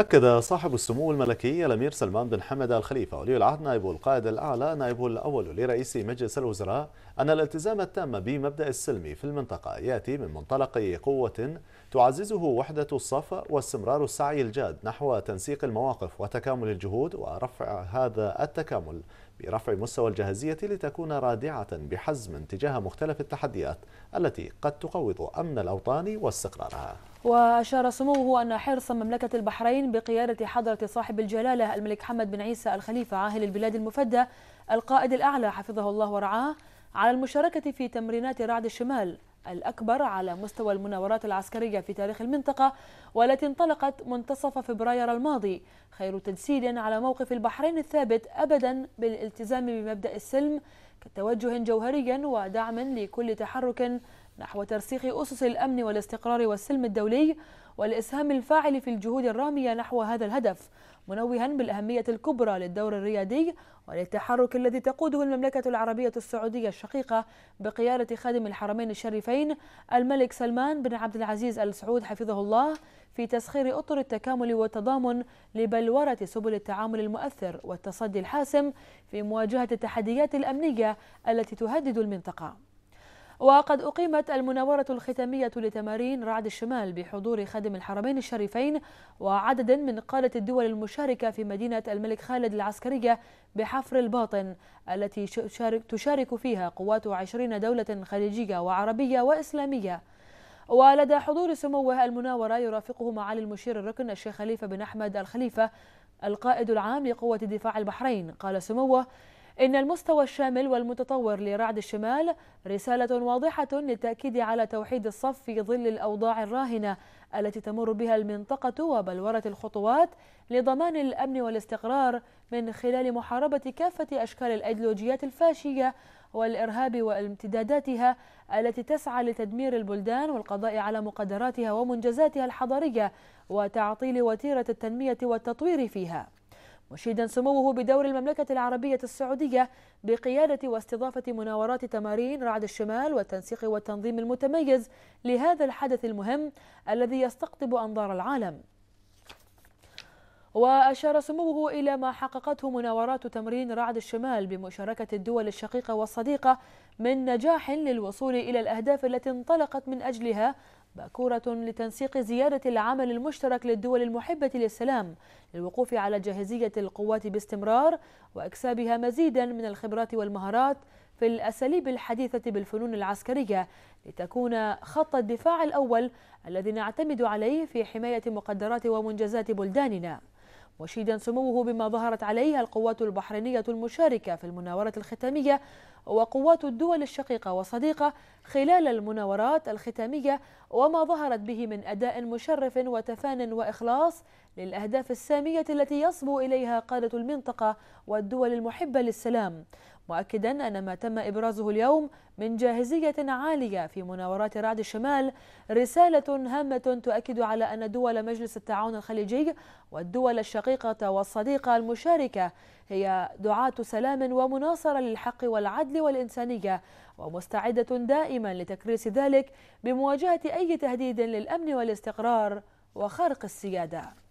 أكد صاحب السمو الملكي الأمير سلمان بن حمد الخليفة ولي العهد نائب القائد الأعلى نائب الأول لرئيس مجلس الوزراء أن الالتزام التام بمبدأ السلم في المنطقة يأتي من منطلق قوة تعززه وحدة الصف واستمرار السعي الجاد نحو تنسيق المواقف وتكامل الجهود ورفع هذا التكامل برفع مستوى الجاهزية لتكون رادعة بحزم تجاه مختلف التحديات التي قد تقوض أمن الأوطان واستقرارها وأشار سموه أن حرص مملكة البحرين بقيادة حضرة صاحب الجلالة الملك حمد بن عيسى الخليفة عاهل البلاد المفدى القائد الأعلى حفظه الله ورعاه على المشاركة في تمرينات رعد الشمال الأكبر على مستوى المناورات العسكرية في تاريخ المنطقة والتي انطلقت منتصف فبراير الماضي خير تجسيد على موقف البحرين الثابت أبدا بالالتزام بمبدأ السلم كتوجه جوهري ودعم لكل تحرك نحو ترسيخ أسس الأمن والاستقرار والسلم الدولي والإسهام الفاعل في الجهود الرامية نحو هذا الهدف منوها بالأهمية الكبرى للدور الريادي وللتحرك الذي تقوده المملكة العربية السعودية الشقيقة بقيادة خادم الحرمين الشريفين الملك سلمان بن عبد العزيز آل سعود حفظه الله في تسخير أطر التكامل والتضامن لبلورة سبل التعامل المؤثر والتصدي الحاسم في مواجهة التحديات الأمنية التي تهدد المنطقة وقد أقيمت المناورة الختامية لتمارين رعد الشمال بحضور خادم الحرمين الشريفين وعدد من قادة الدول المشاركة في مدينة الملك خالد العسكرية بحفر الباطن التي تشارك فيها قوات عشرين دولة خليجية وعربية وإسلامية ولدى حضور سموه المناورة يرافقه معالي المشير الركن الشيخ خليفة بن أحمد الخليفة القائد العام لقوة دفاع البحرين قال سموه إن المستوى الشامل والمتطور لرعد الشمال رسالة واضحة للتأكيد على توحيد الصف في ظل الأوضاع الراهنة التي تمر بها المنطقة وبلورة الخطوات لضمان الأمن والاستقرار من خلال محاربة كافة أشكال الأيديولوجيات الفاشية والإرهاب وامتداداتها التي تسعى لتدمير البلدان والقضاء على مقدراتها ومنجزاتها الحضارية وتعطيل وتيرة التنمية والتطوير فيها مشيدا سموه بدور المملكة العربية السعودية بقيادة واستضافة مناورات تمارين رعد الشمال والتنسيق والتنظيم المتميز لهذا الحدث المهم الذي يستقطب أنظار العالم وأشار سموه إلى ما حققته مناورات تمرين رعد الشمال بمشاركة الدول الشقيقة والصديقة من نجاح للوصول إلى الأهداف التي انطلقت من أجلها باكورة لتنسيق زيادة العمل المشترك للدول المحبة للسلام للوقوف على جاهزية القوات باستمرار وإكسابها مزيدا من الخبرات والمهارات في الأساليب الحديثة بالفنون العسكرية لتكون خط الدفاع الأول الذي نعتمد عليه في حماية مقدرات ومنجزات بلداننا مشيدا سموه بما ظهرت عليه القوات البحرينية المشاركة في المناورة الختامية وقوات الدول الشقيقة والصديقة خلال المناورات الختامية وما ظهرت به من أداء مشرف وتفان وإخلاص للأهداف السامية التي يصبو إليها قادة المنطقة والدول المحبة للسلام مؤكدا أن ما تم إبرازه اليوم من جاهزية عالية في مناورات رعد الشمال رسالة هامة تؤكد على أن دول مجلس التعاون الخليجي والدول الشقيقة والصديقة المشاركة هي دعاة سلام ومناصرة للحق والعدل والإنسانية ومستعدة دائما لتكريس ذلك بمواجهة أي تهديد للأمن والاستقرار وخرق السيادة